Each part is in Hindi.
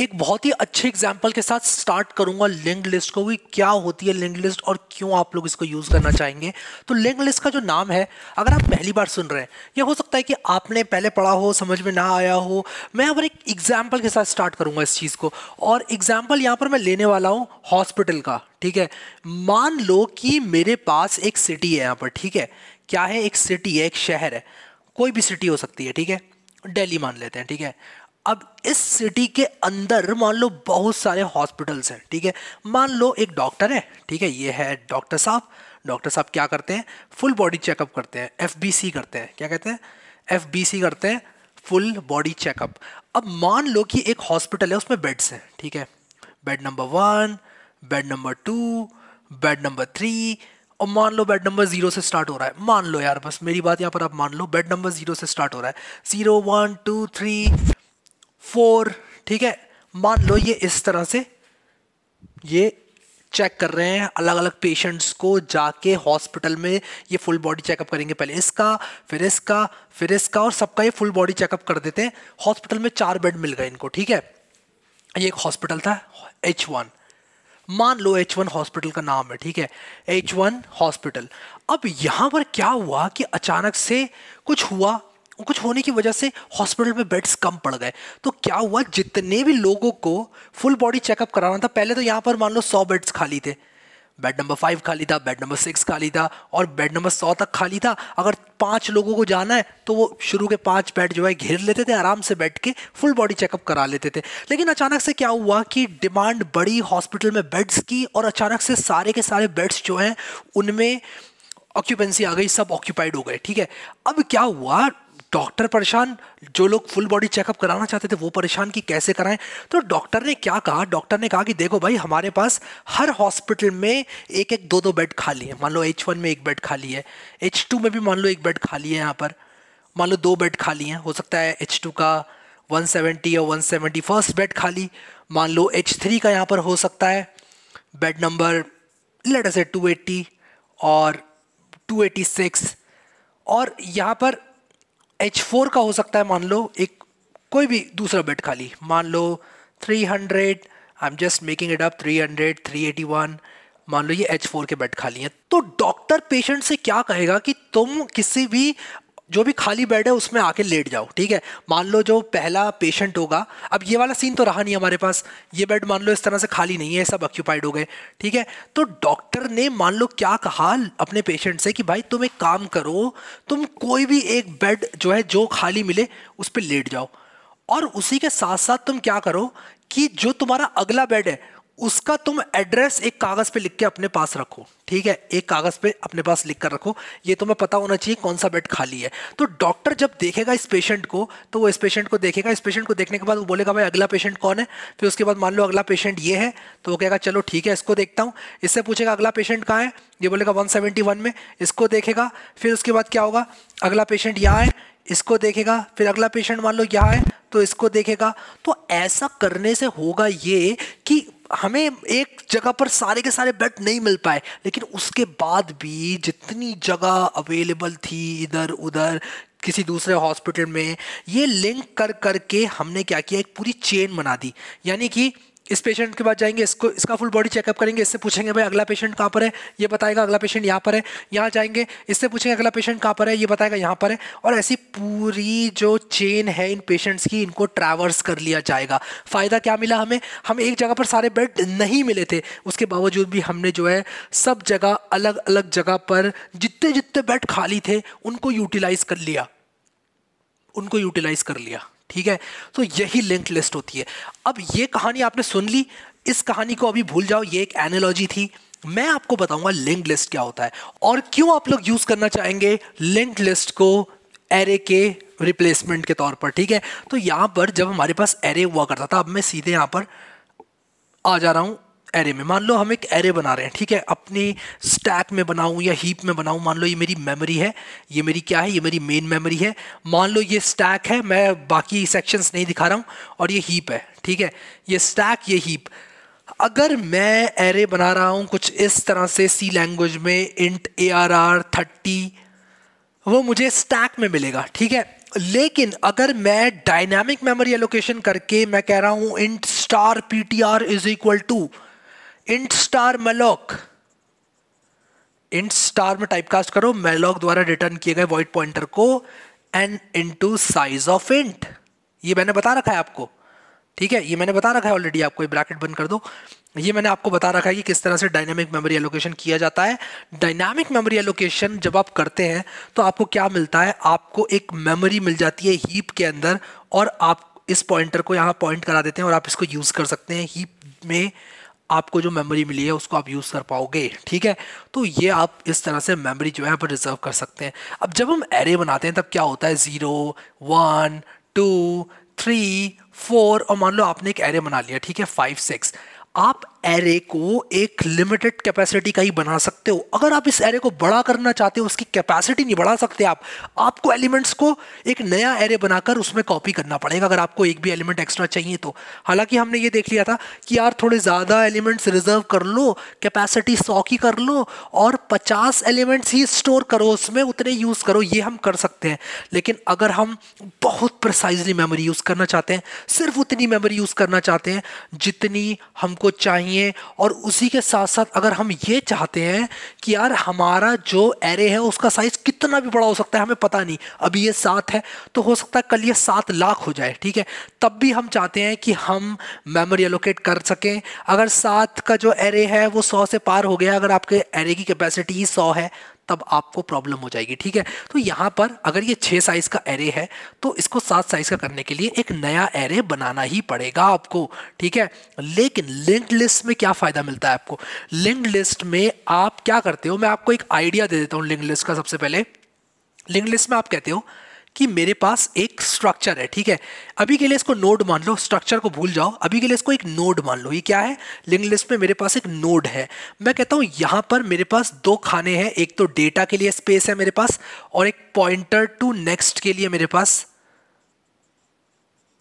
एक बहुत ही अच्छे एग्जाम्पल के साथ स्टार्ट करूंगा लिंक लिस्ट को भी क्या होती है लिंक लिस्ट और क्यों आप लोग इसको यूज़ करना चाहेंगे तो लिंक लिस्ट का जो नाम है अगर आप पहली बार सुन रहे हैं या हो सकता है कि आपने पहले पढ़ा हो समझ में ना आया हो मैं यहाँ पर एक एग्जाम्पल के साथ स्टार्ट करूंगा इस चीज़ को और एग्जाम्पल यहाँ पर मैं लेने वाला हूँ हॉस्पिटल का ठीक है मान लो कि मेरे पास एक सिटी है यहाँ पर ठीक है क्या है एक सिटी है एक शहर है कोई भी सिटी हो सकती है ठीक है दिल्ली मान लेते हैं ठीक है अब इस सिटी के अंदर मान लो बहुत सारे हॉस्पिटल्स हैं ठीक है मान लो एक डॉक्टर है ठीक है ये है डॉक्टर साहब डॉक्टर साहब क्या करते हैं फुल बॉडी चेकअप करते हैं एफ करते हैं क्या कहते हैं एफ करते हैं फुल बॉडी चेकअप अब मान लो कि एक हॉस्पिटल है उसमें बेड्स हैं ठीक है bed number one bed number two bed number three और मान लो बेड नंबर जीरो से स्टार्ट हो रहा है मान लो यार बस मेरी बात यहाँ पर आप मान लो बेड नंबर जीरो से स्टार्ट हो रहा है zero one two three four ठीक है मान लो ये इस तरह से ये चेक कर रहे हैं अलग अलग पेशेंट्स को जाके हॉस्पिटल में ये फुल बॉडी चेकअप करेंगे पहले इसका फिर इसका फिर इसका और सबका ये फुल बॉडी चेकअप कर देते हैं हॉस्पिटल में चार बेड मिल गए इनको ठीक है ये एक हॉस्पिटल था एच वन मान लो एच वन हॉस्पिटल का नाम है ठीक है एच वन हॉस्पिटल अब यहाँ पर क्या हुआ कि अचानक से कुछ हुआ कुछ होने की वजह से हॉस्पिटल में बेड्स कम पड़ गए तो क्या हुआ जितने भी लोगों को फुल बॉडी चेकअप कराना था पहले तो यहाँ पर मान लो सौ बेड्स खाली थे बेड नंबर फाइव खाली था बेड नंबर सिक्स खाली था और बेड नंबर सौ तक खाली था अगर पाँच लोगों को जाना है तो वो शुरू के पाँच बेड जो है घेर लेते थे आराम से बैठ के फुल बॉडी चेकअप करा लेते थे लेकिन अचानक से क्या हुआ कि डिमांड बड़ी हॉस्पिटल में बेड्स की और अचानक से सारे के सारे बेड्स जो हैं उनमें ऑक्यूपेंसी आ गई सब ऑक्यूपाइड हो गए ठीक है अब क्या हुआ डॉक्टर परेशान जो लोग फुल बॉडी चेकअप कराना चाहते थे वो परेशान कि कैसे कराएं तो डॉक्टर ने क्या कहा डॉक्टर ने कहा कि देखो भाई हमारे पास हर हॉस्पिटल में एक एक दो दो बेड खाली है मान लो एच वन में एक बेड खाली है एच टू में भी मान लो एक बेड खाली है यहाँ पर मान लो दो बेड खाली हैं हो सकता है एच टू का 170 और 170 फर्स्ट बेड खाली मान लो एच थ्री का यहाँ पर हो सकता है बेड नंबर लेटर से 280 और 286 और यहाँ पर H4 का हो सकता है मान लो एक कोई भी दूसरा बेड खाली मान लो 300 I am just making it up 300 one मान लो ये H4 के बेड खाली हैं तो डॉक्टर पेशेंट से क्या कहेगा कि तुम किसी भी जो भी खाली बेड है उसमें आके लेट जाओ ठीक है मान लो जो पहला पेशेंट होगा अब ये वाला सीन तो रहा नहीं हमारे पास ये बेड मान लो इस तरह से खाली नहीं है सब ऑक्यूपाइड हो गए ठीक है तो डॉक्टर ने मान लो क्या कहा अपने पेशेंट से कि भाई तुम एक काम करो तुम कोई भी एक बेड जो है जो खाली मिले उस पर लेट जाओ और उसी के साथ साथ तुम क्या करो कि जो तुम्हारा अगला बेड है उसका तुम एड्रेस एक कागज़ पे लिख के अपने पास रखो ठीक है एक कागज़ पे अपने पास लिख कर रखो ये तुम्हें पता होना चाहिए कौन सा बेड खाली है तो डॉक्टर जब देखेगा इस पेशेंट को तो वो इस पेशेंट को देखेगा इस पेशेंट को देखने के बाद वो बोलेगा भाई अगला पेशेंट कौन है फिर उसके बाद मान लो अगला पेशेंट ये है तो वो कहेगा चलो ठीक है इसको देखता हूँ इससे पूछेगा अगला पेशेंट कहाँ है ये बोलेगा वन में इसको देखेगा फिर उसके बाद क्या होगा अगला पेशेंट यहाँ है इसको देखेगा फिर अगला पेशेंट मान लो यहाँ है तो इसको देखेगा तो ऐसा करने से होगा ये कि हमें एक जगह पर सारे के सारे बेड नहीं मिल पाए लेकिन उसके बाद भी जितनी जगह अवेलेबल थी इधर उधर किसी दूसरे हॉस्पिटल में ये लिंक कर करके हमने क्या किया एक पूरी चेन बना दी यानी कि इस पेशेंट के बाद जाएंगे इसको इसका फुल बॉडी चेकअप करेंगे इससे पूछेंगे भाई अगला पेशेंट कहाँ पर है ये बताएगा अगला पेशेंट यहाँ पर है यहाँ जाएंगे इससे पूछेंगे अगला पेशेंट कहाँ पर है ये बताएगा यहाँ पर है और ऐसी पूरी जो चेन है इन पेशेंट्स की इनको ट्रैवर्स कर लिया जाएगा फ़ायदा क्या मिला हमें हम एक जगह पर सारे बेड नहीं मिले थे उसके बावजूद भी हमने जो है सब जगह अलग अलग जगह पर जितने जितने बेड खाली थे उनको यूटिलाइज़ कर लिया उनको यूटिलाइज़ कर लिया ठीक है तो यही लिंक लिस्ट होती है अब ये कहानी आपने सुन ली इस कहानी को अभी भूल जाओ ये एक एनोलॉजी थी मैं आपको बताऊंगा लिंक लिस्ट क्या होता है और क्यों आप लोग यूज करना चाहेंगे लिंक लिस्ट को एरे के रिप्लेसमेंट के तौर पर ठीक है तो यहां पर जब हमारे पास एरे हुआ करता था अब मैं सीधे यहाँ पर आ जा रहा हूँ एरे में मान लो हम एक एरे बना रहे हैं ठीक है अपनी स्टैक में बनाऊं या हीप में बनाऊं मान लो ये मेरी मेमोरी है ये मेरी क्या है ये मेरी मेन मेमोरी है मान लो ये स्टैक है मैं बाकी सेक्शंस नहीं दिखा रहा हूँ और ये हीप है ठीक है ये स्टैक ये हीप अगर मैं एरे बना रहा हूँ कुछ इस तरह से सी लैंग्वेज में int A R R thirty वो मुझे स्टैक में मिलेगा ठीक है लेकिन अगर मैं डायनामिक मेमोरी एलोकेशन करके मैं कह रहा हूँ int star P T R is equal to int star malloc int star में टाइपकास्ट करो मेलॉक द्वारा रिटर्न किए गए वॉइड पॉइंटर को into size of int ये मैंने बता रखा है आपको ठीक है ये मैंने बता रखा है ऑलरेडी आपको ये ब्रैकेट बंद कर दो ये मैंने आपको बता रखा है कि किस तरह से डायनामिक मेमोरी एलोकेशन किया जाता है डायनामिक मेमोरी एलोकेशन जब आप करते हैं तो आपको क्या मिलता है आपको एक मेमोरी मिल जाती है हीप के अंदर और आप इस पॉइंटर को यहाँ पॉइंट करा देते हैं और आप इसको यूज़ कर सकते हैं हीप में आपको जो मेमोरी मिली है उसको आप यूज़ कर पाओगे ठीक है तो ये आप इस तरह से मेमोरी जो है पर रिजर्व कर सकते हैं अब जब हम एरे बनाते हैं तब क्या होता है zero one two three four और मान लो आपने एक एरे बना लिया ठीक है फाइव सिक्स आप एरे को एक लिमिटेड कैपेसिटी का ही बना सकते हो अगर आप इस एरे को बड़ा करना चाहते हो उसकी कैपेसिटी नहीं बढ़ा सकते आप आपको एलिमेंट्स को एक नया एरे बनाकर उसमें कॉपी करना पड़ेगा अगर आपको एक भी एलिमेंट एक्स्ट्रा चाहिए तो हालांकि हमने ये देख लिया था कि यार थोड़े ज़्यादा एलिमेंट्स रिजर्व कर लो कैपेसिटी सौ की कर लो और पचास एलिमेंट्स ही स्टोर करो उसमें उतने यूज़ करो ये हम कर सकते हैं लेकिन अगर हम बहुत प्रसाइजली मेमोरी यूज़ करना चाहते हैं सिर्फ उतनी मेमोरी यूज़ करना चाहते हैं जितनी हमको चाहिए चाहिए और उसी के साथ साथ अगर हम ये चाहते हैं कि यार हमारा जो एरे है उसका साइज़ कितना भी बड़ा हो सकता है हमें पता नहीं अभी ये सात है तो हो सकता है कल ये सात लाख हो जाए ठीक है तब भी हम चाहते हैं कि हम मेमोरी एलोकेट कर सकें अगर सात का जो एरे है वो सौ से पार हो गया अगर आपके एरे की कैपेसिटी ही सौ है तब आपको प्रॉब्लम हो जाएगी ठीक है तो यहाँ पर अगर ये छः साइज़ का एरे है तो इसको सात साइज़ का करने के लिए एक नया एरे बनाना ही पड़ेगा आपको ठीक है लेकिन लिंक्ड लिस्ट में क्या फ़ायदा मिलता है आपको लिंक्ड लिस्ट में आप क्या करते हो मैं आपको एक आइडिया दे देता हूँ लिंक लिस्ट का सबसे पहले लिंक लिस्ट में आप कहते हो कि मेरे पास एक स्ट्रक्चर है ठीक है अभी के लिए इसको नोड मान लो स्ट्रक्चर को भूल जाओ अभी के लिए इसको एक नोड मान लो ये क्या है लिंक लिस्ट में मेरे पास एक नोड है मैं कहता हूँ यहाँ पर मेरे पास दो खाने हैं एक तो डेटा के लिए स्पेस है मेरे पास और एक पॉइंटर टू नेक्स्ट के लिए मेरे पास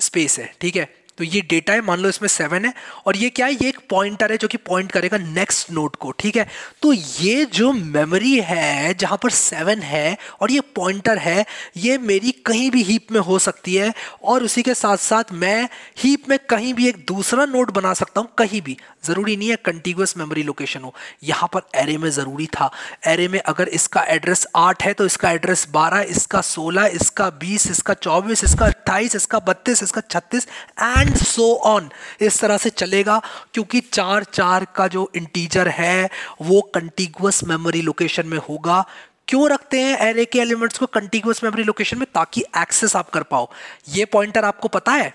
स्पेस है ठीक है तो ये डेटा है मान लो इसमें सेवन है और ये क्या है ये एक पॉइंटर है जो कि पॉइंट करेगा नेक्स्ट नोट को ठीक है तो ये जो मेमोरी है जहाँ पर सेवन है और ये पॉइंटर है ये मेरी कहीं भी हीप में हो सकती है और उसी के साथ साथ मैं हीप में कहीं भी एक दूसरा नोट बना सकता हूँ कहीं भी ज़रूरी नहीं है कंटिगुअस मेमोरी लोकेशन हो यहाँ पर एरे में ज़रूरी था एरे में अगर इसका एड्रेस आठ है तो इसका एड्रेस बारह इसका सोलह इसका बीस इसका चौबीस इसका अट्ठाईस इसका बत्तीस इसका छत्तीस एंड एंड सो ऑन इस तरह से चलेगा क्योंकि चार चार का जो इंटीजर है वो कंटिगुअस मेमोरी लोकेशन में होगा क्यों रखते हैं एरे के एलिमेंट्स को कंटिगुअस मेमोरी लोकेशन में ताकि एक्सेस आप कर पाओ ये पॉइंटर आपको पता है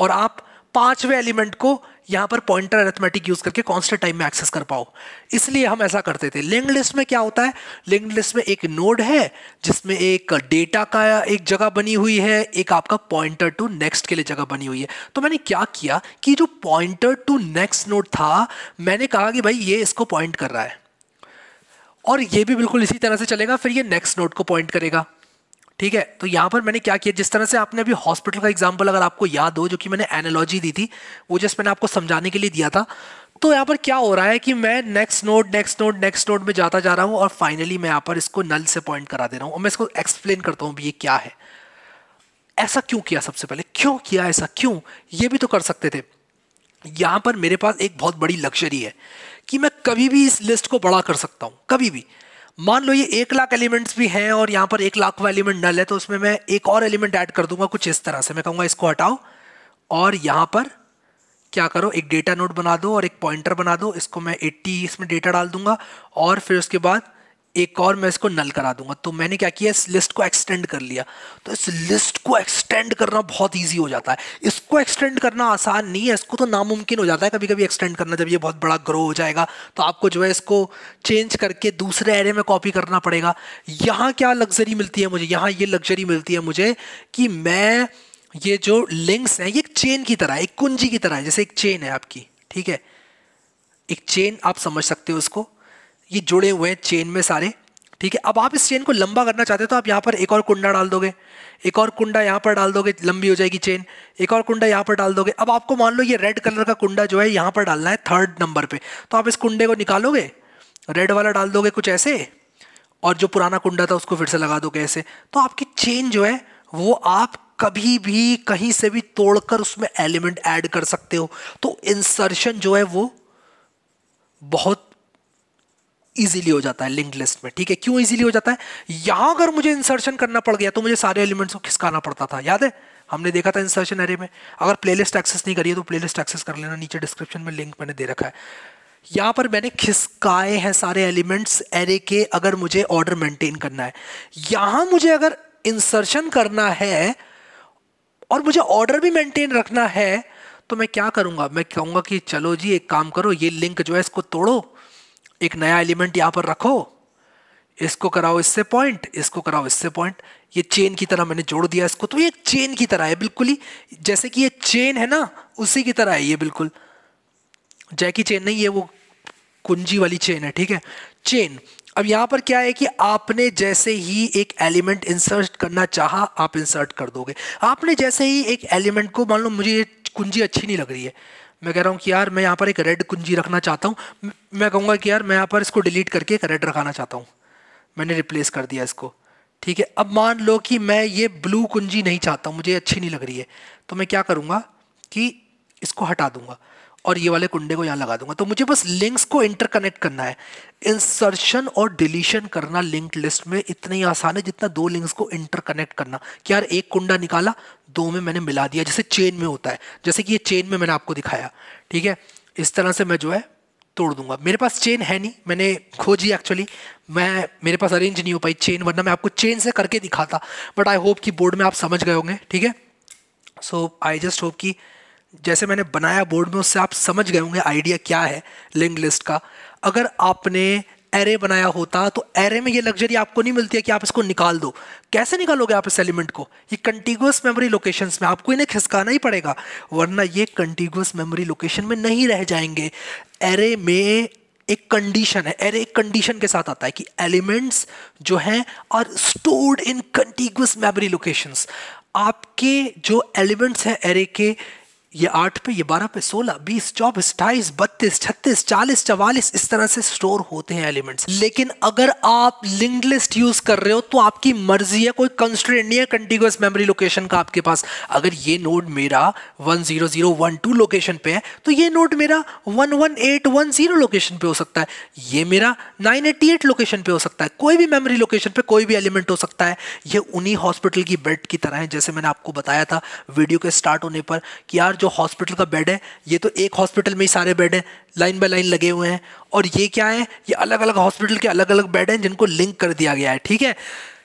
और आप पांचवें एलिमेंट को यहाँ पर पॉइंटर अरिथमेटिक यूज करके कॉन्स्टेंट टाइम में एक्सेस कर पाओ इसलिए हम ऐसा करते थे लिंक लिस्ट में क्या होता है लिंक लिस्ट में एक नोड है जिसमें एक डेटा का एक जगह बनी हुई है एक आपका पॉइंटर टू नेक्स्ट के लिए जगह बनी हुई है तो मैंने क्या किया कि जो पॉइंटर टू नेक्स्ट नोड था मैंने कहा कि भाई ये इसको पॉइंट कर रहा है और ये भी बिल्कुल इसी तरह से चलेगा फिर ये नेक्स्ट नोड को पॉइंट करेगा ठीक है तो यहाँ पर मैंने क्या किया जिस तरह से आपने अभी हॉस्पिटल का एग्जाम्पल अगर आपको याद हो जो कि मैंने एनोलॉजी दी थी वो जस्ट मैंने आपको समझाने के लिए दिया था तो यहाँ पर क्या हो रहा है कि मैं next node next node next node में जाता जा रहा हूं और फाइनली मैं यहाँ पर इसको नल से पॉइंट करा दे रहा हूँ और मैं इसको एक्सप्लेन करता हूँ ये क्या है ऐसा क्यों किया सबसे पहले क्यों किया ऐसा क्यों ये भी तो कर सकते थे यहां पर मेरे पास एक बहुत बड़ी लग्जरी है कि मैं कभी भी इस लिस्ट को बड़ा कर सकता हूं कभी भी मान लो ये एक लाख एलिमेंट्स भी हैं और यहाँ पर एक लाख का एलिमेंट नल है तो उसमें मैं एक और एलिमेंट ऐड कर दूंगा कुछ इस तरह से मैं कहूँगा इसको हटाओ और यहाँ पर क्या करो एक डेटा नोट बना दो और एक पॉइंटर बना दो इसको मैं 80 इसमें डेटा डाल दूंगा और फिर उसके बाद एक और मैं इसको नल करा दूंगा तो मैंने क्या किया इस लिस्ट को एक्सटेंड कर लिया तो इस लिस्ट को एक्सटेंड करना बहुत ईजी हो जाता है इसको एक्सटेंड करना आसान नहीं है इसको तो नामुमकिन हो जाता है कभी कभी एक्सटेंड करना जब ये बहुत बड़ा ग्रो हो जाएगा तो आपको जो है इसको चेंज करके दूसरे एरे में कॉपी करना पड़ेगा यहाँ क्या लग्जरी मिलती है मुझे यहाँ ये लग्जरी मिलती है मुझे कि मैं ये जो लिंक्स हैं ये एक चेन की तरह एक कुंजी की तरह है जैसे एक चेन है आपकी ठीक है एक चेन आप समझ सकते हो उसको ये जुड़े हुए हैं चेन में सारे ठीक है अब आप इस चेन को लंबा करना चाहते हो तो आप यहाँ पर एक और कुंडा डाल दोगे एक और कुंडा यहाँ पर डाल दोगे लंबी हो जाएगी चेन एक और कुंडा यहाँ पर डाल दोगे अब आपको मान लो ये रेड कलर का कुंडा जो है यहाँ पर डालना है थर्ड नंबर पे तो आप इस कुंडे को निकालोगे रेड वाला डाल दोगे कुछ ऐसे और जो पुराना कुंडा था उसको फिर से लगा दोगे ऐसे तो आपकी चेन जो है वो आप कभी भी कहीं से भी तोड़कर उसमें एलिमेंट ऐड कर सकते हो तो इंसर्शन जो है वो बहुत इजीली हो जाता है लिंक लिस्ट में ठीक है क्यों इजीली हो जाता है यहां अगर मुझे इंसर्शन करना पड़ गया तो मुझे सारे एलिमेंट्स को खिसकाना पड़ता था याद है हमने देखा था इंसर्शन एरे में अगर प्लेलिस्ट एक्सेस नहीं करिए तो प्लेलिस्ट एक्सेस कर लेना नीचे डिस्क्रिप्शन में लिंक मैंने दे रखा है यहां पर मैंने खिसकाए हैं सारे एलिमेंट्स एरे के अगर मुझे ऑर्डर मेंटेन करना है यहां मुझे अगर इंसर्शन करना है और मुझे ऑर्डर भी मेंटेन रखना है तो मैं क्या करूंगा मैं कहूंगा कि चलो जी एक काम करो ये लिंक जो है इसको तोड़ो एक नया एलिमेंट यहाँ पर रखो इसको कराओ इससे पॉइंट इसको कराओ इससे पॉइंट ये चेन की तरह मैंने जोड़ दिया इसको तो ये एक चेन की तरह है बिल्कुल ही जैसे कि ये चेन है ना उसी की तरह है ये बिल्कुल जैकी चेन नहीं है वो कुंजी वाली चेन है ठीक है चेन अब यहाँ पर क्या है कि आपने जैसे ही एक एलिमेंट इंसर्ट करना चाहा आप इंसर्ट कर दोगे आपने जैसे ही एक एलिमेंट को मान लो मुझे ये कुंजी अच्छी नहीं लग रही है मैं कह रहा हूँ कि यार मैं यहाँ पर एक रेड कुंजी रखना चाहता हूँ मैं कहूँगा कि यार मैं यहाँ पर इसको डिलीट करके एक रेड रखाना चाहता हूँ मैंने रिप्लेस कर दिया इसको ठीक है अब मान लो कि मैं ये ब्लू कुंजी नहीं चाहता हूँ मुझे अच्छी नहीं लग रही है तो मैं क्या करूँगा कि इसको हटा दूँगा और ये वाले कुंडे को यहाँ लगा दूंगा तो मुझे बस लिंक्स को इंटरकनेक्ट करना है इंसर्शन और डिलीशन करना लिंक लिस्ट में इतने ही आसान है जितना दो लिंक्स को इंटरकनेक्ट करना कि यार एक कुंडा निकाला दो में मैंने मिला दिया जैसे चेन में होता है जैसे कि ये चेन में मैंने आपको दिखाया ठीक है इस तरह से मैं जो है तोड़ दूंगा मेरे पास चेन है नहीं मैंने खोजी एक्चुअली मैं मेरे पास अरेंज नहीं हो पाई चेन वरना मैं आपको चेन से करके दिखाता बट आई होप कि बोर्ड में आप समझ गए होंगे ठीक है सो आई जस्ट होप कि जैसे मैंने बनाया बोर्ड में उससे आप समझ गए होंगे आइडिया क्या है लिंक लिस्ट का अगर आपने एरे बनाया होता तो एरे में ये लग्जरी आपको नहीं मिलती है कि आप इसको निकाल दो कैसे निकालोगे आप इस एलिमेंट को ये कंटिगुअस मेमोरी लोकेशंस में आपको इन्हें खिसकाना ही पड़ेगा वरना ये कंटिगुअस मेमोरी लोकेशन में नहीं रह जाएंगे एरे में एक कंडीशन है एरे एक कंडीशन के साथ आता है कि एलिमेंट्स जो हैं are stored in contiguous memory locations आपके जो एलिमेंट्स हैं एरे के ये आठ पे ये बारह पे सोलह बीस चौबीस अट्ठाईस बत्तीस छत्तीस चालीस चवालीस इस तरह से स्टोर होते हैं एलिमेंट्स लेकिन अगर आप लिंक्ड लिस्ट यूज कर रहे हो तो आपकी मर्जी है कोई कंस्ट्रेंट नहीं है कंटिन्यूस मेमोरी लोकेशन का आपके पास अगर ये नोड मेरा one zero zero one two location पे है तो ये नोड मेरा one one eight one zero location पे हो सकता है ये मेरा नाइन एट्टी एट लोकेशन पे हो सकता है कोई भी मेमोरी लोकेशन पे कोई भी एलिमेंट हो सकता है ये उन्हीं हॉस्पिटल की बेड की तरह है जैसे मैंने आपको बताया था वीडियो के स्टार्ट होने पर कि यार जो हॉस्पिटल का बेड है ये तो एक हॉस्पिटल में ही सारे बेड हैं लाइन बाय लाइन लगे हुए हैं और ये क्या है ये अलग अलग हॉस्पिटल के अलग अलग बेड हैं जिनको लिंक कर दिया गया है ठीक है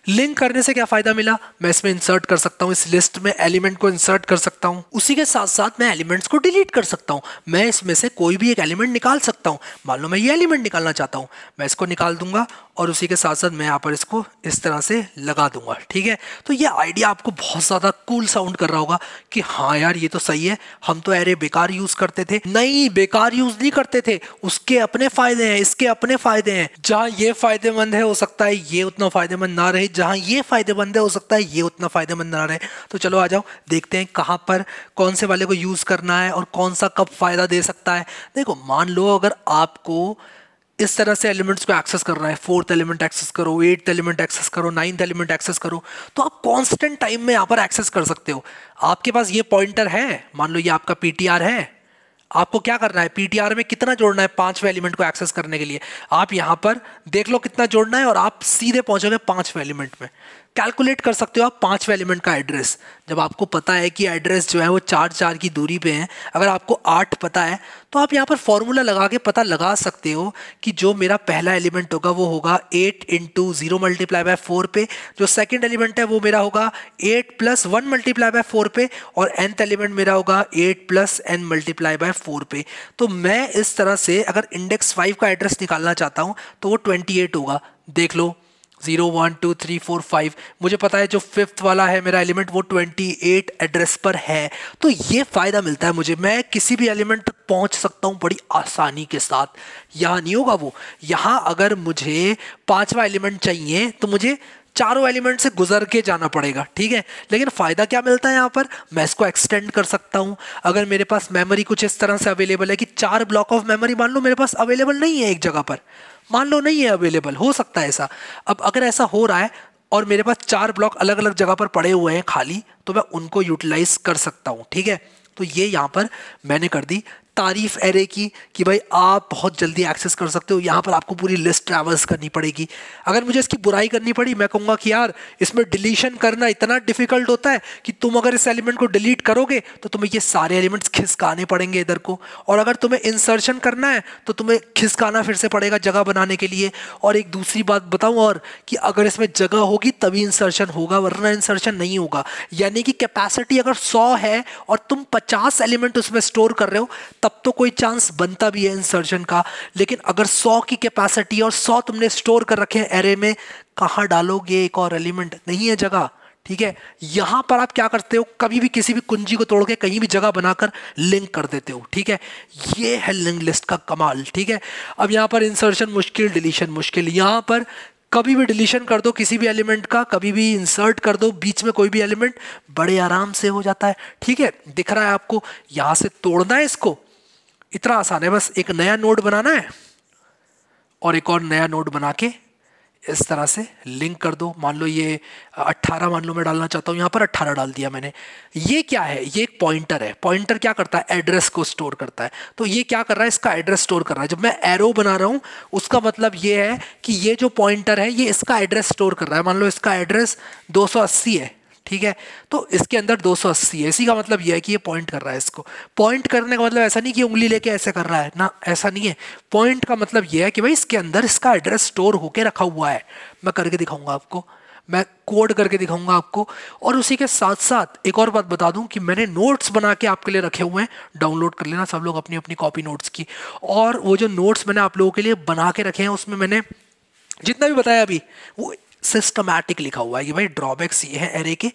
लिंक करने से क्या फ़ायदा मिला मैं इसमें इंसर्ट कर सकता हूँ इस लिस्ट में एलिमेंट को इंसर्ट कर सकता हूँ उसी के साथ साथ मैं एलिमेंट्स को डिलीट कर सकता हूँ मैं इसमें से कोई भी एक एलिमेंट निकाल सकता हूँ मान लो मैं ये एलिमेंट निकालना चाहता हूँ मैं इसको निकाल दूंगा और उसी के साथ साथ मैं यहाँ पर इसको इस तरह से लगा दूंगा ठीक है तो ये आइडिया आपको बहुत ज़्यादा कूल साउंड कर रहा होगा कि हाँ यार ये तो सही है हम तो एरे बेकार यूज़ करते थे नहीं बेकार यूज़ नहीं करते थे उसके अपने फ़ायदे हैं इसके अपने फ़ायदे हैं जहाँ ये फ़ायदेमंद है हो सकता है ये उतना फ़ायदेमंद ना रहे जहाँ ये फ़ायदेमंद है हो सकता है ये उतना फ़ायदेमंद ना रहे तो चलो आ जाओ देखते हैं कहाँ पर कौन से वाले को यूज़ करना है और कौन सा कब फ़ायदा दे सकता है देखो मान लो अगर आपको इस तरह से एलिमेंट्स को एक्सेस करना है फोर्थ एलिमेंट एक्सेस करो एट्थ एलिमेंट एक्सेस करो नाइन्थ एलिमेंट एक्सेस करो तो आप कॉन्स्टेंट टाइम में यहाँ पर एक्सेस कर सकते हो आपके पास ये पॉइंटर है मान लो ये आपका पीटीआर है आपको क्या करना है पीटीआर में कितना जोड़ना है पांचवें एलिमेंट को एक्सेस करने के लिए आप यहाँ पर देख लो कितना जोड़ना है और आप सीधे पहुंचोगे पांचवें एलिमेंट में कैलकुलेट कर सकते हो आप पाँचवें एलिमेंट का एड्रेस जब आपको पता है कि एड्रेस जो है वो चार चार की दूरी पे है अगर आपको आठ पता है तो आप यहाँ पर फॉर्मूला लगा के पता लगा सकते हो कि जो मेरा पहला एलिमेंट होगा वो होगा eight into zero multiply by four पे जो सेकेंड एलिमेंट है वो मेरा होगा eight plus one multiply by four पे और एंथ एलिमेंट मेरा होगा eight plus N multiply by four पे तो मैं इस तरह से अगर इंडेक्स फाइव का एड्रेस निकालना चाहता हूँ तो वो ट्वेंटी एट होगा देख लो zero one two three four five मुझे पता है जो फिफ्थ वाला है मेरा एलिमेंट वो ट्वेंटी एट एड्रेस पर है तो ये फ़ायदा मिलता है मुझे मैं किसी भी एलिमेंट तक पहुंच सकता हूं बड़ी आसानी के साथ यहाँ नहीं होगा वो यहाँ अगर मुझे पाँचवा एलिमेंट चाहिए तो मुझे चारों एलिमेंट से गुजर के जाना पड़ेगा ठीक है लेकिन फ़ायदा क्या मिलता है यहाँ पर मैं इसको एक्सटेंड कर सकता हूँ अगर मेरे पास मेमोरी कुछ इस तरह से अवेलेबल है कि चार ब्लॉक ऑफ मेमोरी मान लो मेरे पास अवेलेबल नहीं है एक जगह पर मान लो नहीं है अवेलेबल हो सकता है ऐसा अब अगर ऐसा हो रहा है और मेरे पास चार ब्लॉक अलग अलग जगह पर पड़े हुए हैं खाली तो मैं उनको यूटिलाइज कर सकता हूँ ठीक है तो ये यहाँ पर मैंने कर दी तारीफ एरे की कि भाई आप बहुत जल्दी एक्सेस कर सकते हो यहाँ पर आपको पूरी लिस्ट ट्रैवल्स करनी पड़ेगी अगर मुझे इसकी बुराई करनी पड़ी मैं कहूँगा कि यार इसमें डिलीशन करना इतना डिफिकल्ट होता है कि तुम अगर इस एलिमेंट को डिलीट करोगे तो तुम्हें ये सारे एलिमेंट्स खिसकाने पड़ेंगे इधर को और अगर तुम्हें इंसर्शन करना है तो तुम्हें खिसकाना फिर से पड़ेगा जगह बनाने के लिए और एक दूसरी बात बताऊँ और कि अगर इसमें जगह होगी तभी इंसर्शन होगा वरना इंसर्शन नहीं होगा यानी कि कैपेसिटी अगर सौ है और तुम पचास एलिमेंट उसमें स्टोर कर रहे हो तब तो कोई चांस बनता भी है इंसर्जन का लेकिन अगर सौ की कैपेसिटी और सौ तुमने स्टोर कर रखे हैं एरे में कहाँ डालोगे एक और एलिमेंट नहीं है जगह ठीक है यहां पर आप क्या करते हो कभी भी किसी भी कुंजी को तोड़ के कहीं भी जगह बनाकर लिंक कर देते हो ठीक है ये है लिंक लिस्ट का कमाल ठीक है अब यहाँ पर इंसर्शन मुश्किल डिलीशन मुश्किल यहाँ पर कभी भी डिलीशन कर दो किसी भी एलिमेंट का कभी भी इंसर्ट कर दो बीच में कोई भी एलिमेंट बड़े आराम से हो जाता है ठीक है दिख रहा है आपको यहाँ से तोड़ना है इसको इतना आसान है बस एक नया नोड बनाना है और एक और नया नोड बना के इस तरह से लिंक कर दो मान लो ये 18 मान लो मैं डालना चाहता हूँ यहाँ पर 18 डाल दिया मैंने ये क्या है ये एक पॉइंटर है पॉइंटर क्या करता है एड्रेस को स्टोर करता है तो ये क्या कर रहा है इसका एड्रेस स्टोर कर रहा है जब मैं एरो बना रहा हूँ उसका मतलब ये है कि ये जो पॉइंटर है ये इसका एड्रेस स्टोर कर रहा है मान लो इसका एड्रेस दो है ठीक है तो इसके अंदर 280 है इसी का मतलब यह है कि ये पॉइंट कर रहा है इसको पॉइंट करने का मतलब ऐसा नहीं कि उंगली लेके ऐसे कर रहा है ना ऐसा नहीं है पॉइंट का मतलब यह है कि भाई इसके अंदर इसका एड्रेस स्टोर होके रखा हुआ है मैं करके दिखाऊंगा आपको मैं कोड करके दिखाऊंगा आपको और उसी के साथ साथ एक और बात बता दूं कि मैंने नोट्स बना के आपके लिए रखे हुए हैं डाउनलोड कर लेना सब लोग अपनी अपनी कॉपी नोट्स की और वो जो नोट्स मैंने आप लोगों के लिए बना के रखे हैं उसमें मैंने जितना भी बताया अभी वो सिस्टमैटिक लिखा हुआ है कि भाई ड्रॉबैक्स ये है एरे के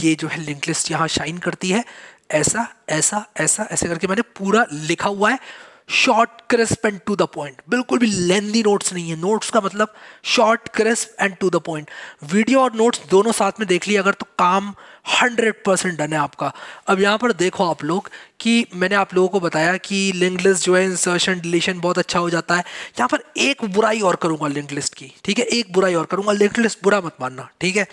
ये जो है लिंक लिस्ट यहाँ शाइन करती है ऐसा ऐसा ऐसा ऐसे करके मैंने पूरा लिखा हुआ है short crisp and to the point बिल्कुल भी लेंदी नोट्स नहीं है नोट्स का मतलब short crisp and to the point video और नोट्स दोनों साथ में देख लिए अगर तो काम हंड्रेड परसेंट डन है आपका अब यहाँ पर देखो आप लोग कि मैंने आप लोगों को बताया कि लिंक लिस्ट जो है इंसर्शन डिलीशन बहुत अच्छा हो जाता है यहाँ पर एक बुराई और करूँगा लिंक लिस्ट की ठीक है एक बुराई और करूँगा लिंक लिस्ट बुरा मत मानना ठीक है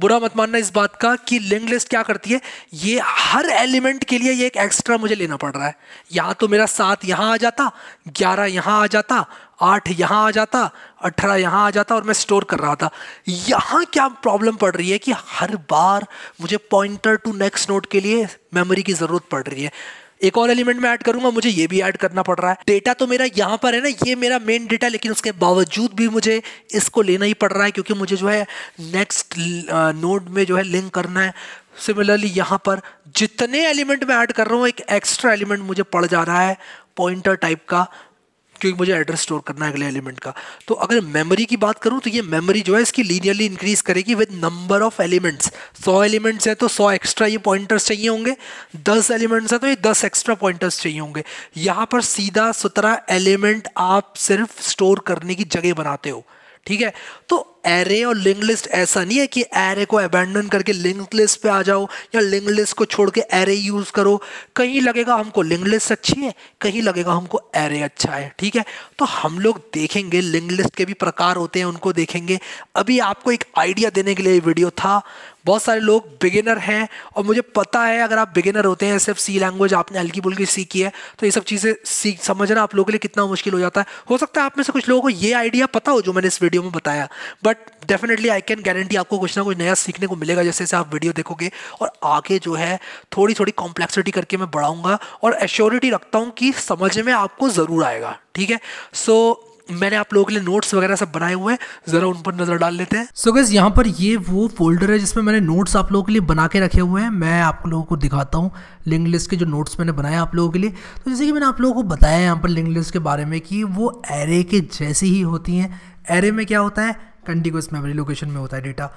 बुरा मत मानना इस बात का कि लिंक लिस्ट क्या करती है ये हर एलिमेंट के लिए ये एक एक्स्ट्रा मुझे लेना पड़ रहा है यहाँ तो मेरा सात यहाँ आ जाता ग्यारह यहाँ आ जाता आठ यहाँ आ जाता अट्ठारह यहाँ आ जाता और मैं स्टोर कर रहा था यहाँ क्या प्रॉब्लम पड़ रही है कि हर बार मुझे पॉइंटर टू नेक्स्ट नोट के लिए मेमोरी की ज़रूरत पड़ रही है एक और एलिमेंट मैं ऐड करूंगा मुझे ये भी ऐड करना पड़ रहा है डेटा तो मेरा यहाँ पर है ना ये मेरा मेन डेटा लेकिन उसके बावजूद भी मुझे इसको लेना ही पड़ रहा है क्योंकि मुझे जो है नेक्स्ट नोड में जो है लिंक करना है सिमिलरली यहाँ पर जितने एलिमेंट मैं ऐड कर रहा हूँ एक एक्स्ट्रा एलिमेंट मुझे पड़ जा रहा है पॉइंटर टाइप का क्योंकि मुझे एड्रेस स्टोर करना है अगले एलिमेंट का तो अगर मेमोरी की बात करूँ तो ये मेमोरी जो है इसकी लीनियरली इंक्रीज करेगी विद नंबर ऑफ एलिमेंट्स सौ एलिमेंट्स हैं तो सौ एक्स्ट्रा ये पॉइंटर्स चाहिए होंगे दस एलिमेंट्स हैं तो ये दस एक्स्ट्रा पॉइंटर्स चाहिए होंगे यहाँ पर सीधा सुथरा एलिमेंट आप सिर्फ स्टोर करने की जगह बनाते हो ठीक है तो एरे और लिंक लिस्ट ऐसा नहीं है कि एरे को अबेंडन करके लिंक लिस्ट पे आ जाओ या लिंक लिस्ट को छोड़ के एरे यूज़ करो कहीं लगेगा हमको लिंक लिस्ट अच्छी है कहीं लगेगा हमको एरे अच्छा है ठीक है तो हम लोग देखेंगे लिंक लिस्ट के भी प्रकार होते हैं उनको देखेंगे अभी आपको एक आइडिया देने के लिए वीडियो था बहुत सारे लोग बिगिनर हैं और मुझे पता है अगर आप बिगिनर होते हैं सिर्फ सी लैंग्वेज आपने हल्की बुल्की सीखी है तो ये सब चीज़ें सीख समझना आप लोगों के लिए कितना मुश्किल हो जाता है हो सकता है आप में से कुछ लोगों को ये आइडिया पता हो जो मैंने इस वीडियो में बताया but definitely I can guarantee आपको कुछ ना कुछ नया सीखने को मिलेगा जैसे जैसे आप वीडियो देखोगे और आगे जो है थोड़ी थोड़ी कॉम्प्लेक्सिटी करके मैं बढ़ाऊँगा और एश्योरिटी रखता हूँ कि समझ में आपको ज़रूर आएगा ठीक है सो so, मैंने आप लोगों के लिए नोट्स वगैरह सब बनाए हुए हैं ज़रा उन पर नज़र डाल लेते हैं सो गैस यहाँ पर ये वो फोल्डर है जिसमें मैंने नोट्स आप लोगों के लिए बना के रखे हुए हैं मैं आप लोगों को दिखाता हूँ लिंक लिस्ट के जो नोट्स मैंने बनाए आप लोगों के लिए तो जैसे कि मैंने आप लोगों को बताया यहाँ पर लिंक लिस्ट के बारे में कि वो एरे के जैसी ही होती हैं एरे में क्या होता है कंटिगस मेमोरी लोकेशन में होता है डेटा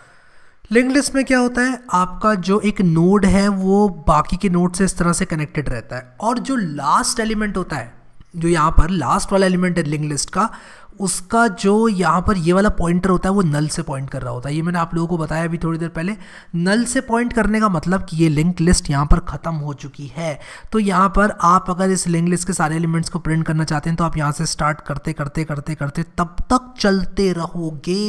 लिंक लिस्ट में क्या होता है आपका जो एक नोड है वो बाकी के नोड से इस तरह से कनेक्टेड रहता है और जो लास्ट एलिमेंट होता है जो यहाँ पर लास्ट वाला एलिमेंट है लिंक लिस्ट का उसका जो यहाँ पर ये वाला पॉइंटर होता है वो नल से पॉइंट कर रहा होता है ये मैंने आप लोगों को बताया अभी थोड़ी देर पहले नल से पॉइंट करने का मतलब कि ये लिंक लिस्ट यहाँ पर ख़त्म हो चुकी है तो यहाँ पर आप अगर इस लिंक लिस्ट के सारे एलिमेंट्स को प्रिंट करना चाहते हैं तो आप यहाँ से स्टार्ट करते करते करते करते तब तक चलते रहोगे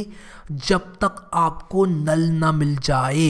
जब तक आपको नल ना मिल जाए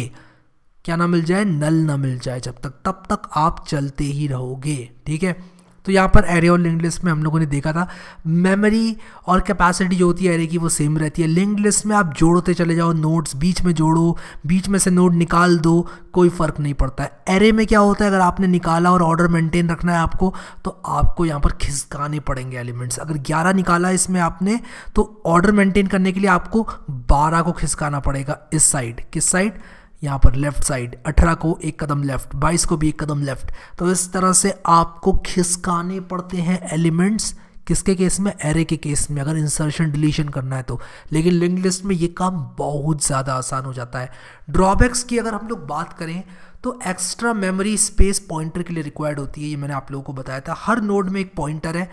क्या ना मिल जाए नल ना मिल जाए जब तक तब तक आप चलते ही रहोगे ठीक है तो यहाँ पर एरे और लिंक लिस्ट में हम लोगों ने देखा था मेमोरी और कैपेसिटी जो होती है एरे की वो सेम रहती है लिंक लिस्ट में आप जोड़ते चले जाओ नोट्स बीच में जोड़ो बीच में से नोट निकाल दो कोई फ़र्क नहीं पड़ता है एरे में क्या होता है अगर आपने निकाला और ऑर्डर मेंटेन रखना है आपको तो आपको यहाँ पर खिसकाने पड़ेंगे एलिमेंट्स अगर ग्यारह निकाला इसमें आपने तो ऑर्डर मेंटेन करने के लिए आपको बारह को खिसकाना पड़ेगा इस साइड किस साइड यहाँ पर लेफ्ट साइड 18 को एक कदम लेफ्ट 22 को भी एक कदम लेफ्ट तो इस तरह से आपको खिसकाने पड़ते हैं एलिमेंट्स किसके केस में एरे के केस में अगर इंसर्शन डिलीशन करना है तो लेकिन लिंक लिस्ट में ये काम बहुत ज़्यादा आसान हो जाता है ड्रॉबैक्स की अगर हम लोग बात करें तो एक्स्ट्रा मेमोरी स्पेस पॉइंटर के लिए रिक्वायर्ड होती है ये मैंने आप लोगों को बताया था हर नोड में एक पॉइंटर है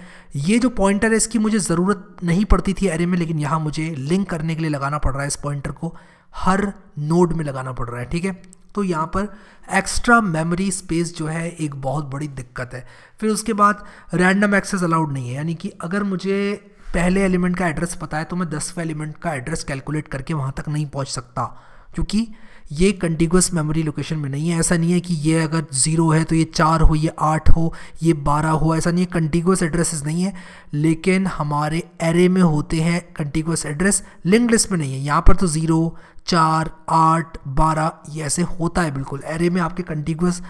ये जो पॉइंटर है इसकी मुझे ज़रूरत नहीं पड़ती थी एरे में लेकिन यहाँ मुझे लिंक करने के लिए लगाना पड़ रहा है इस पॉइंटर को हर नोड में लगाना पड़ रहा है ठीक है तो यहाँ पर एक्स्ट्रा मेमोरी स्पेस जो है एक बहुत बड़ी दिक्कत है फिर उसके बाद रैंडम एक्सेस अलाउड नहीं है यानी कि अगर मुझे पहले एलिमेंट का एड्रेस पता है तो मैं दसवें एलिमेंट का एड्रेस कैलकुलेट करके वहाँ तक नहीं पहुँच सकता क्योंकि ये कंटिगस मेमोरी लोकेशन में नहीं है ऐसा नहीं है कि ये अगर ज़ीरो है तो ये चार हो ये आठ हो ये बारह हो ऐसा नहीं है कंटिगस एड्रेसेस नहीं है लेकिन हमारे एरे में होते हैं कंटिगस एड्रेस लिंक लिस्ट में नहीं है यहाँ पर तो ज़ीरो चार आठ बारह ये ऐसे होता है बिल्कुल एरे में आपके कंटिगस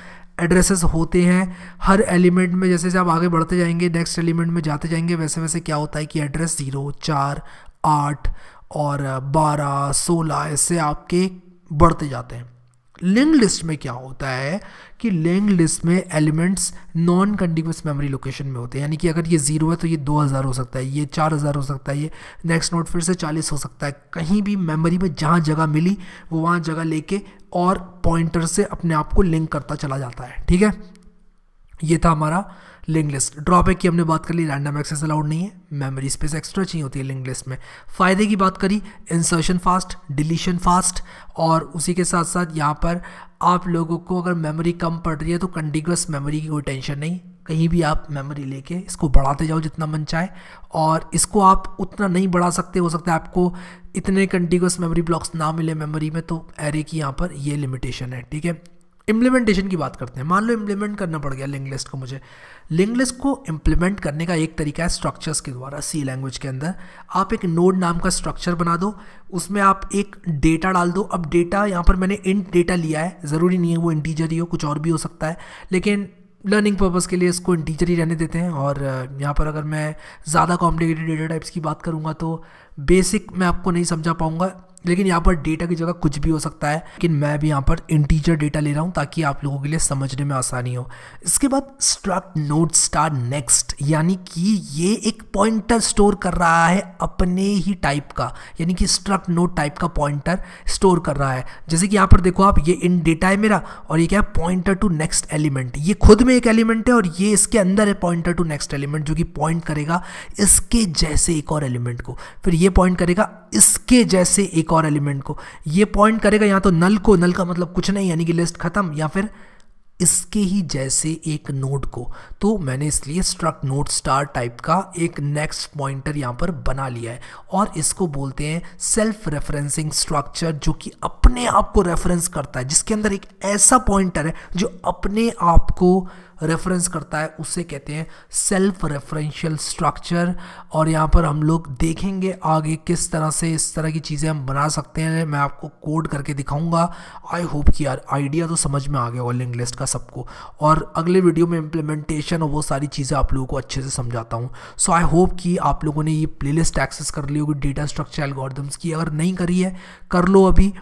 एड्रेसेस होते हैं हर एलिमेंट में जैसे जैसे आप आगे बढ़ते जाएंगे नेक्स्ट एलिमेंट में जाते जाएंगे वैसे वैसे क्या होता है कि एड्रेस ज़ीरो चार आठ और बारह सोलह ऐसे आपके बढ़ते जाते हैं लिंक लिस्ट में क्या होता है कि लिंक लिस्ट में elements non continuous memory location में होते हैं यानी कि अगर ये ज़ीरो है तो ये 2000 हो सकता है ये 4000 हो सकता है ये नेक्स्ट नोट फिर से 40 हो सकता है कहीं भी मेमोरी में जहाँ जगह मिली वो वहाँ जगह लेके और पॉइंटर से अपने आप को लिंक करता चला जाता है ठीक है ये था हमारा लिंक लिस्ट ड्रॉबैक की हमने बात कर ली रैंडम एक्सेस अलाउड नहीं है मेमोरी स्पेस एक्स्ट्रा चाहिए होती है लिंक लिस्ट में फ़ायदे की बात करी इंसर्शन फास्ट डिलीशन फास्ट और उसी के साथ साथ यहाँ पर आप लोगों को अगर मेमोरी कम पड़ रही है तो कंटिगस मेमोरी की कोई टेंशन नहीं कहीं भी आप मेमोरी लेके इसको बढ़ाते जाओ जितना मन चाहे और इसको आप उतना नहीं बढ़ा सकते हो सकता है आपको इतने कंटिगस मेमोरी ब्लॉक्स ना मिले मेमोरी में तो एरे की यहाँ पर ये लिमिटेशन है ठीक है इम्प्लीमेंटेशन की बात करते हैं मान लो इम्प्लीमेंट करना पड़ गया लिंगलिस्ट लिस्ट को मुझे लिंगलिस्ट लिस्ट को इम्प्लीमेंट करने का एक तरीका है स्ट्रक्चर्स के द्वारा सी लैंग्वेज के अंदर आप एक नोड नाम का स्ट्रक्चर बना दो उसमें आप एक डेटा डाल दो अब डेटा यहाँ पर मैंने इंट डेटा लिया है ज़रूरी नहीं है वो इंटीजर ही हो कुछ और भी हो सकता है लेकिन लर्निंग पर्पज़ के लिए इसको इंटीजर ही रहने देते हैं और यहाँ पर अगर मैं ज़्यादा कॉम्प्लिकेटेड डेटा टाइप्स की बात करूँगा तो बेसिक मैं आपको नहीं समझा पाऊँगा लेकिन यहाँ पर डेटा की जगह कुछ भी हो सकता है लेकिन मैं भी यहाँ पर इंटीजर डेटा ले रहा हूँ ताकि आप लोगों के लिए समझने में आसानी हो इसके बाद स्ट्रक्ट नोट स्टार नेक्स्ट यानी कि ये एक पॉइंटर स्टोर कर रहा है अपने ही टाइप का यानी कि स्ट्रक्ट नोट टाइप का पॉइंटर स्टोर कर रहा है जैसे कि यहाँ पर देखो आप ये इन डेटा है मेरा और ये क्या है पॉइंटर टू नेक्स्ट एलिमेंट ये खुद में एक एलिमेंट है और ये इसके अंदर है पॉइंटर टू नेक्स्ट एलिमेंट जो कि पॉइंट करेगा इसके जैसे एक और एलिमेंट को फिर ये पॉइंट करेगा इसके जैसे एक एक और एलिमेंट को ये पॉइंट करेगा या तो नल को नल का मतलब कुछ नहीं यानी कि लिस्ट खत्म या फिर इसके ही जैसे एक नोड को तो मैंने इसलिए स्ट्रक नोड स्टार टाइप का एक नेक्स्ट पॉइंटर यहाँ पर बना लिया है और इसको बोलते हैं सेल्फ रेफरेंसिंग स्ट्रक्चर जो कि अपने आप को रेफरेंस करता है जिसके अंदर एक ऐसा पॉइंटर है जो अपने आप को रेफरेंस करता है उससे कहते हैं सेल्फ रेफरेंशियल स्ट्रक्चर और यहाँ पर हम लोग देखेंगे आगे किस तरह से इस तरह की चीज़ें हम बना सकते हैं मैं आपको कोड करके दिखाऊंगा आई होप कि यार आइडिया तो समझ में आ गया ऑल लिंक लिस्ट का सबको और अगले वीडियो में इम्प्लीमेंटेशन और वो सारी चीज़ें आप लोगों को अच्छे से समझाता हूँ सो आई होप कि आप लोगों ने ये प्ले एक्सेस कर ली होगी डेटा स्ट्रक्चर एल्गोरिदम्स की अगर नहीं करी है कर लो अभी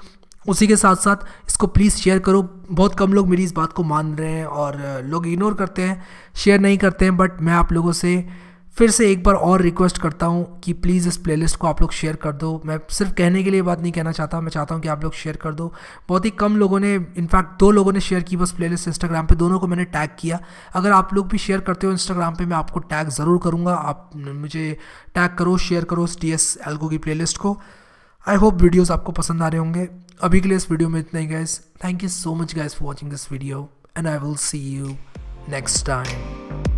उसी के साथ साथ इसको प्लीज़ शेयर करो बहुत कम लोग मेरी इस बात को मान रहे हैं और लोग इग्नोर करते हैं शेयर नहीं करते हैं बट मैं आप लोगों से फिर से एक बार और रिक्वेस्ट करता हूँ कि प्लीज़ इस प्लेलिस्ट को आप लोग शेयर कर दो मैं सिर्फ कहने के लिए बात नहीं कहना चाहता मैं चाहता हूँ कि आप लोग शेयर कर दो बहुत ही कम लोगों ने इनफैक्ट दो लोगों ने शेयर की बस प्लेलिस्ट इंस्टाग्राम पे दोनों को मैंने टैग किया अगर आप लोग भी शेयर करते हो इंस्टाग्राम पर मैं आपको टैग ज़रूर करूँगा आप मुझे टैग करो शेयर करो टी एस एल्गो की प्ले को आई होप वीडियोज़ आपको पसंद आ रहे होंगे अभी के लिए इस वीडियो में इतना ही guys thank you so much guys for watching this video and I will see you next time